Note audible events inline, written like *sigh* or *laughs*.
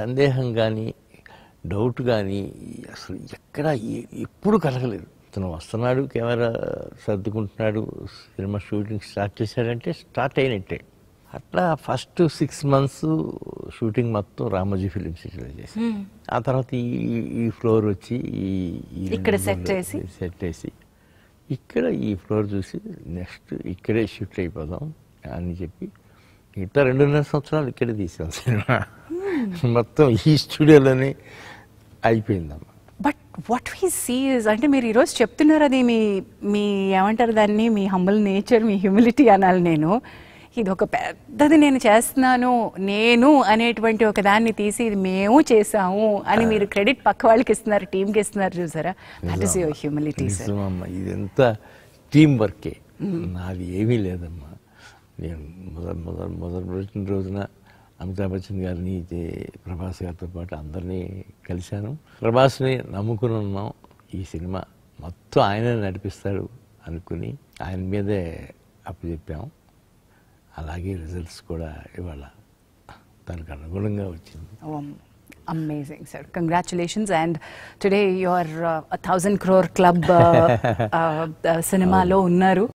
సందేహం కానీ డౌట్ కానీ అసలు ఎక్కడ ఎప్పుడు కలగలేదు తను వస్తున్నాడు కెమెరా సర్దుకుంటున్నాడు సినిమా షూటింగ్ స్టార్ట్ చేశాడంటే స్టార్ట్ అయినట్టే అట్లా ఫస్ట్ సిక్స్ మంత్స్ షూటింగ్ మొత్తం రామోజీ ఫిలిం సిటీలో చేసి ఆ తర్వాత ఈ ఈ ఫ్లోర్ వచ్చి ఇక్కడ సెట్ చేసి సెట్ చేసి ఇక్కడ ఈ ఫ్లోర్ చూసి నెక్స్ట్ ఇక్కడే షిఫ్ట్ అయిపోదాం అని చెప్పి మిగతా రెండున్నర సంవత్సరాలు ఇక్కడే తీసాం సినిమా *laughs* మొత్తం ఈ స్టూడియోలోనే అయిపోయిందమ్మా బట్ వాట్ వీ సీజ్ అంటే మీరు ఈరోజు చెప్తున్నారు అది మీ మీ ఏమంటారు దాన్ని మీ హంబుల్ నేచర్ మీ హ్యూమిలిటీ అనాలి నేను ఇది ఒక పెద్దది నేను చేస్తున్నాను నేను అనేటువంటి ఒక దాన్ని తీసి ఇది మేము చేసాము అని మీరు క్రెడిట్ పక్క వాళ్ళకి ఇస్తున్నారు టీంకి ఇస్తున్నారు చూసారా దట్ ఇస్ యువర్ హ్యూమిలిటీ ఇదంతా టీం వర్కే నాది ఏమీ లేదమ్మా నేను మొదటి మొదటి మొదటి రోజున అమితాబ్ బచ్చన్ గారిని ప్రభాస్ గారితో పాటు అందరినీ కలిశాను ప్రభాస్ని నమ్ముకుని ఉన్నాం ఈ సినిమా మొత్తం ఆయనే నడిపిస్తాడు అనుకుని ఆయన మీదే అప్పచెప్పాం అలాగే రిజల్ట్స్ కూడా ఇవాళ దానికి అనుగుణంగా వచ్చింది oh, Amazing, sir. Congratulations. And today you are uh, a 1000 crore club uh, *laughs* uh, uh, cinema lo unnaru.